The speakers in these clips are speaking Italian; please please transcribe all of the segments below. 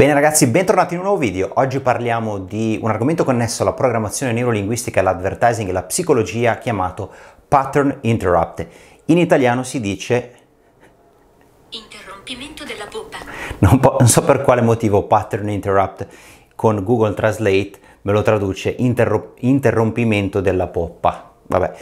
Bene ragazzi, bentornati in un nuovo video. Oggi parliamo di un argomento connesso alla programmazione neurolinguistica, all'advertising e alla psicologia chiamato pattern interrupt. In italiano si dice interrompimento della poppa. Non, po- non so per quale motivo pattern interrupt con Google Translate me lo traduce interro- interrompimento della poppa. Vabbè.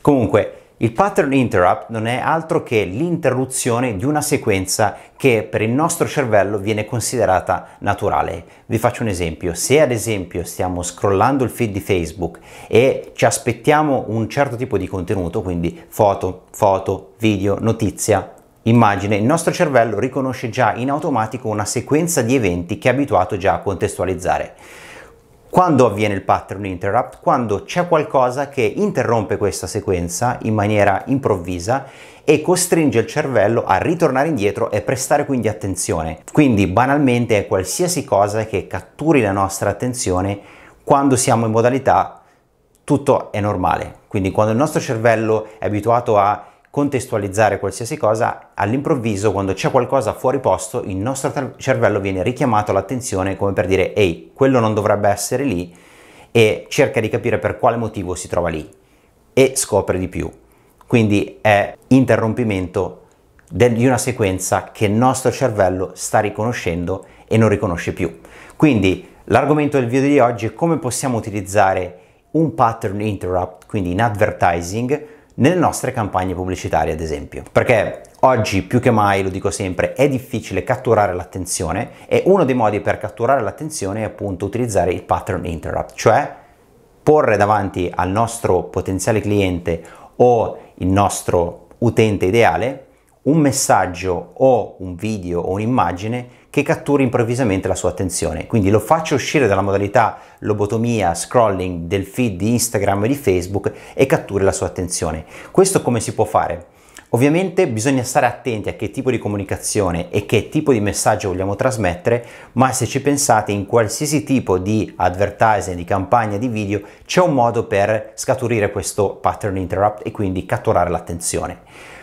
Comunque il pattern interrupt non è altro che l'interruzione di una sequenza che per il nostro cervello viene considerata naturale. Vi faccio un esempio, se ad esempio stiamo scrollando il feed di Facebook e ci aspettiamo un certo tipo di contenuto, quindi foto, foto, video, notizia, immagine, il nostro cervello riconosce già in automatico una sequenza di eventi che è abituato già a contestualizzare. Quando avviene il pattern interrupt? Quando c'è qualcosa che interrompe questa sequenza in maniera improvvisa e costringe il cervello a ritornare indietro e prestare quindi attenzione. Quindi banalmente è qualsiasi cosa che catturi la nostra attenzione quando siamo in modalità tutto è normale. Quindi quando il nostro cervello è abituato a contestualizzare qualsiasi cosa, all'improvviso quando c'è qualcosa fuori posto il nostro cervello viene richiamato all'attenzione come per dire ehi, quello non dovrebbe essere lì e cerca di capire per quale motivo si trova lì e scopre di più. Quindi è interrompimento di una sequenza che il nostro cervello sta riconoscendo e non riconosce più. Quindi l'argomento del video di oggi è come possiamo utilizzare un pattern interrupt, quindi in advertising, nelle nostre campagne pubblicitarie ad esempio. Perché oggi più che mai, lo dico sempre, è difficile catturare l'attenzione e uno dei modi per catturare l'attenzione è appunto utilizzare il pattern interrupt, cioè porre davanti al nostro potenziale cliente o il nostro utente ideale un messaggio o un video o un'immagine che catturi improvvisamente la sua attenzione. Quindi lo faccio uscire dalla modalità lobotomia, scrolling del feed di Instagram e di Facebook e catturi la sua attenzione. Questo come si può fare? Ovviamente bisogna stare attenti a che tipo di comunicazione e che tipo di messaggio vogliamo trasmettere, ma se ci pensate in qualsiasi tipo di advertising, di campagna, di video, c'è un modo per scaturire questo pattern interrupt e quindi catturare l'attenzione.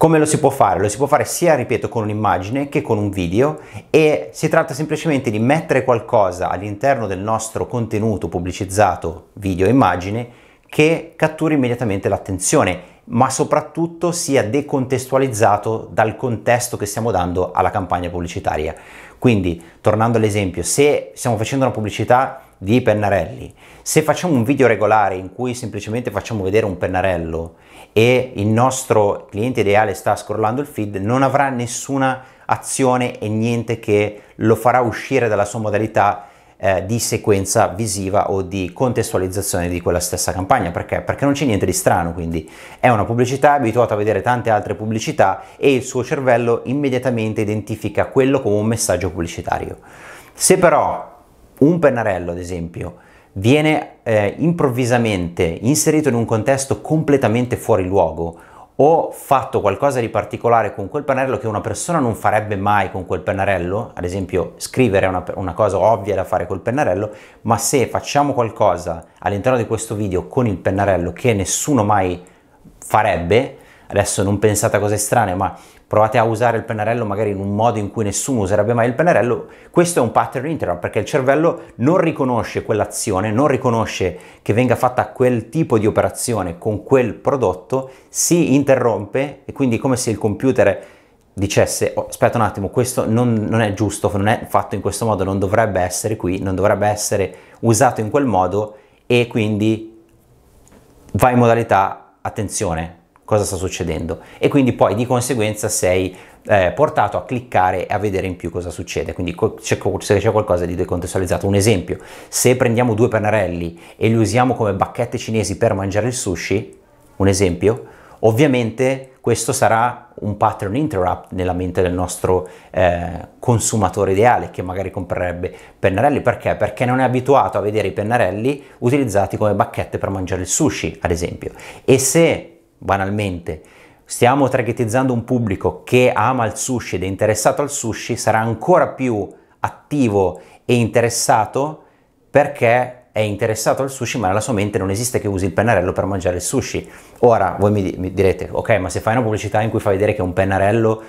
Come lo si può fare? Lo si può fare sia, ripeto, con un'immagine che con un video e si tratta semplicemente di mettere qualcosa all'interno del nostro contenuto pubblicizzato video e immagine che catturi immediatamente l'attenzione, ma soprattutto sia decontestualizzato dal contesto che stiamo dando alla campagna pubblicitaria. Quindi, tornando all'esempio, se stiamo facendo una pubblicità di pennarelli. Se facciamo un video regolare in cui semplicemente facciamo vedere un pennarello e il nostro cliente ideale sta scrollando il feed, non avrà nessuna azione e niente che lo farà uscire dalla sua modalità eh, di sequenza visiva o di contestualizzazione di quella stessa campagna. Perché? Perché non c'è niente di strano, quindi è una pubblicità abituata a vedere tante altre pubblicità e il suo cervello immediatamente identifica quello come un messaggio pubblicitario. Se però un pennarello, ad esempio, viene eh, improvvisamente inserito in un contesto completamente fuori luogo o fatto qualcosa di particolare con quel pennarello che una persona non farebbe mai con quel pennarello, ad esempio scrivere è una, una cosa ovvia da fare col pennarello, ma se facciamo qualcosa all'interno di questo video con il pennarello che nessuno mai farebbe, Adesso non pensate a cose strane, ma provate a usare il pennarello magari in un modo in cui nessuno userebbe mai il pennarello, questo è un pattern interrupt perché il cervello non riconosce quell'azione, non riconosce che venga fatta quel tipo di operazione con quel prodotto, si interrompe e quindi è come se il computer dicesse oh, aspetta un attimo, questo non, non è giusto, non è fatto in questo modo, non dovrebbe essere qui, non dovrebbe essere usato in quel modo e quindi va in modalità attenzione, cosa sta succedendo e quindi poi di conseguenza sei eh, portato a cliccare e a vedere in più cosa succede quindi c'è, se c'è qualcosa di decontestualizzato un esempio se prendiamo due pennarelli e li usiamo come bacchette cinesi per mangiare il sushi un esempio ovviamente questo sarà un pattern interrupt nella mente del nostro eh, consumatore ideale che magari comprerebbe pennarelli perché? Perché non è abituato a vedere i pennarelli utilizzati come bacchette per mangiare il sushi, ad esempio. E se banalmente, stiamo targetizzando un pubblico che ama il sushi ed è interessato al sushi, sarà ancora più attivo e interessato perché è interessato al sushi ma nella sua mente non esiste che usi il pennarello per mangiare il sushi. Ora voi mi, direte, ok, ma se fai una pubblicità in cui fai vedere che un pennarello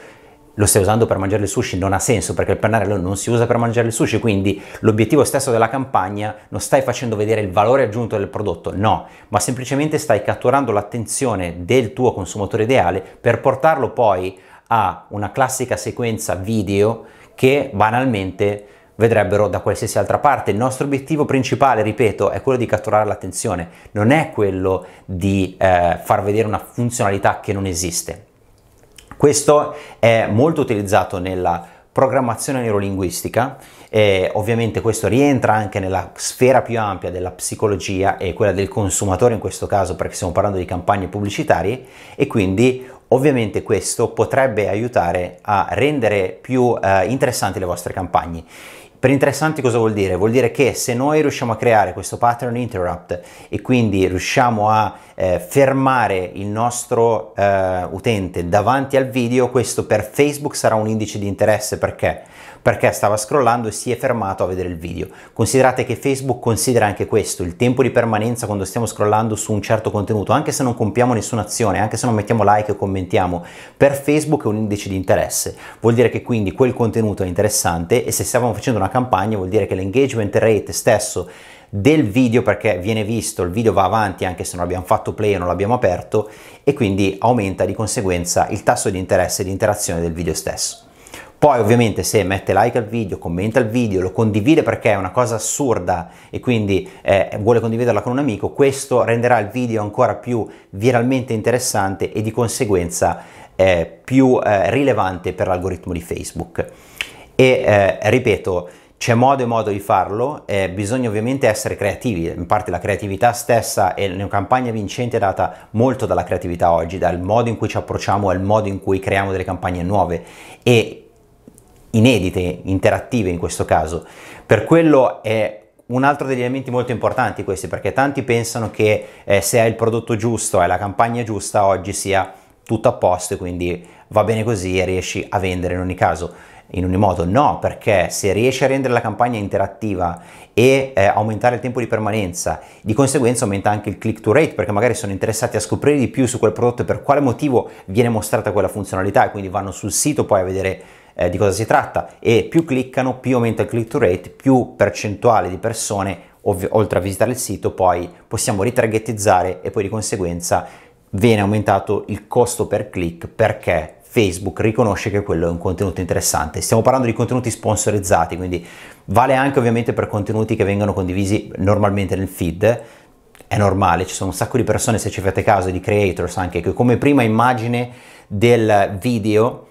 lo stai usando per mangiare il sushi non ha senso perché il pennarello non si usa per mangiare il sushi, quindi l'obiettivo stesso della campagna non stai facendo vedere il valore aggiunto del prodotto, no, ma semplicemente stai catturando l'attenzione del tuo consumatore ideale per portarlo poi a una classica sequenza video che banalmente vedrebbero da qualsiasi altra parte. Il nostro obiettivo principale, ripeto, è quello di catturare l'attenzione, non è quello di eh, far vedere una funzionalità che non esiste. Questo è molto utilizzato nella programmazione neurolinguistica eh, ovviamente questo rientra anche nella sfera più ampia della psicologia e quella del consumatore in questo caso perché stiamo parlando di campagne pubblicitarie e quindi ovviamente questo potrebbe aiutare a rendere più eh, interessanti le vostre campagne. Per interessanti cosa vuol dire? Vuol dire che se noi riusciamo a creare questo pattern interrupt e quindi riusciamo a eh, fermare il nostro eh, utente davanti al video, questo per Facebook sarà un indice di interesse perché? perché stava scrollando e si è fermato a vedere il video. Considerate che Facebook considera anche questo, il tempo di permanenza quando stiamo scrollando su un certo contenuto, anche se non compiamo nessuna azione, anche se non mettiamo like o commentiamo, per Facebook è un indice di interesse. Vuol dire che quindi quel contenuto è interessante e se stiamo facendo una campagna vuol dire che l'engagement rate stesso del video perché viene visto, il video va avanti anche se non abbiamo fatto play e non l'abbiamo aperto e quindi aumenta di conseguenza il tasso di interesse e di interazione del video stesso. Poi ovviamente se mette like al video, commenta il video, lo condivide perché è una cosa assurda e quindi eh, vuole condividerla con un amico, questo renderà il video ancora più viralmente interessante e di conseguenza eh, più eh, rilevante per l'algoritmo di Facebook. E eh, ripeto, c'è modo e modo di farlo, eh, bisogna ovviamente essere creativi, in parte la creatività stessa e una campagna vincente è data molto dalla creatività oggi, dal modo in cui ci approcciamo al modo in cui creiamo delle campagne nuove e inedite, interattive in questo caso. Per quello è un altro degli elementi molto importanti questi, perché tanti pensano che eh, se hai il prodotto giusto e la campagna giusta oggi sia tutto a posto e quindi va bene così e riesci a vendere in ogni caso. In ogni modo no, perché se riesci a rendere la campagna interattiva e eh, aumentare il tempo di permanenza, di conseguenza aumenta anche il click to rate, perché magari sono interessati a scoprire di più su quel prodotto e per quale motivo viene mostrata quella funzionalità e quindi vanno sul sito poi a vedere eh, di cosa si tratta e più cliccano, più aumenta il click to rate, più percentuale di persone, ovvi- oltre a visitare il sito, poi possiamo ritargetizzare e poi di conseguenza viene aumentato il costo per click perché Facebook riconosce che quello è un contenuto interessante. Stiamo parlando di contenuti sponsorizzati, quindi vale anche ovviamente per contenuti che vengono condivisi normalmente nel feed. È normale, ci sono un sacco di persone, se ci fate caso, di creators anche che come prima immagine del video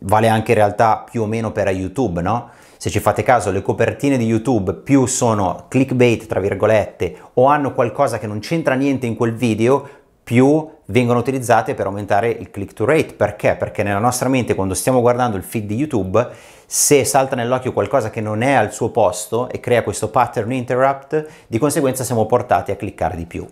vale anche in realtà più o meno per YouTube, no? Se ci fate caso, le copertine di YouTube più sono clickbait, tra virgolette, o hanno qualcosa che non c'entra niente in quel video, più vengono utilizzate per aumentare il click to rate. Perché? Perché nella nostra mente quando stiamo guardando il feed di YouTube, se salta nell'occhio qualcosa che non è al suo posto e crea questo pattern interrupt, di conseguenza siamo portati a cliccare di più.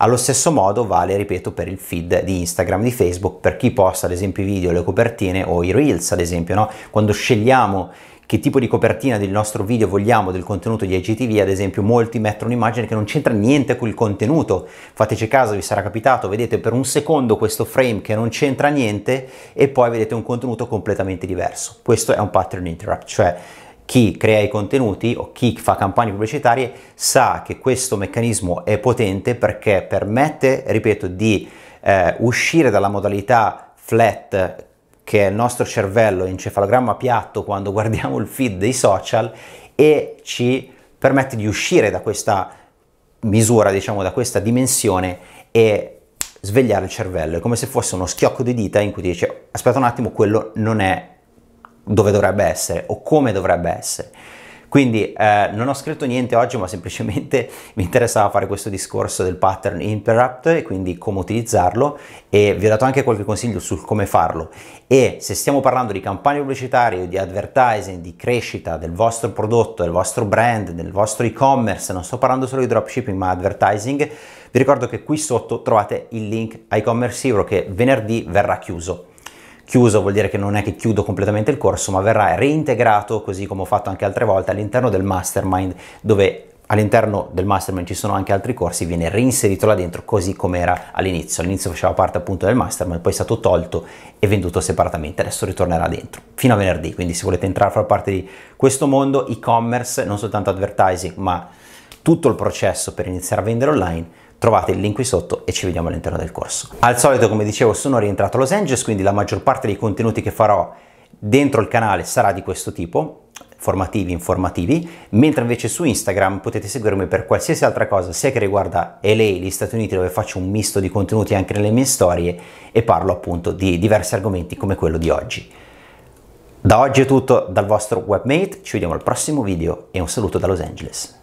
Allo stesso modo vale, ripeto, per il feed di Instagram, di Facebook, per chi posta ad esempio i video, le copertine o i reels ad esempio, no? quando scegliamo che tipo di copertina del nostro video vogliamo, del contenuto di IGTV, ad esempio molti mettono un'immagine che non c'entra niente col contenuto, fateci caso, vi sarà capitato, vedete per un secondo questo frame che non c'entra niente e poi vedete un contenuto completamente diverso. Questo è un pattern interrupt, cioè chi crea i contenuti o chi fa campagne pubblicitarie sa che questo meccanismo è potente perché permette, ripeto, di eh, uscire dalla modalità flat che è il nostro cervello encefalogramma piatto quando guardiamo il feed dei social e ci permette di uscire da questa misura, diciamo da questa dimensione e svegliare il cervello. È come se fosse uno schiocco di dita in cui dice aspetta un attimo, quello non è dove dovrebbe essere o come dovrebbe essere. Quindi eh, non ho scritto niente oggi, ma semplicemente mi interessava fare questo discorso del pattern interrupt e quindi come utilizzarlo e vi ho dato anche qualche consiglio sul come farlo. E se stiamo parlando di campagne pubblicitarie, di advertising, di crescita del vostro prodotto, del vostro brand, del vostro e-commerce, non sto parlando solo di dropshipping ma advertising, vi ricordo che qui sotto trovate il link a e-commerce hero che venerdì verrà chiuso chiuso vuol dire che non è che chiudo completamente il corso, ma verrà reintegrato, così come ho fatto anche altre volte, all'interno del mastermind, dove all'interno del mastermind ci sono anche altri corsi, viene reinserito là dentro così come era all'inizio. All'inizio faceva parte appunto del mastermind, poi è stato tolto e venduto separatamente, adesso ritornerà dentro fino a venerdì, quindi se volete entrare a far parte di questo mondo e-commerce, non soltanto advertising, ma tutto il processo per iniziare a vendere online, Trovate il link qui sotto e ci vediamo all'interno del corso. Al solito, come dicevo, sono rientrato a Los Angeles, quindi la maggior parte dei contenuti che farò dentro il canale sarà di questo tipo, formativi, informativi, mentre invece su Instagram potete seguirmi per qualsiasi altra cosa, sia che riguarda LA, gli Stati Uniti, dove faccio un misto di contenuti anche nelle mie storie e parlo appunto di diversi argomenti come quello di oggi. Da oggi è tutto dal vostro webmate, ci vediamo al prossimo video e un saluto da Los Angeles.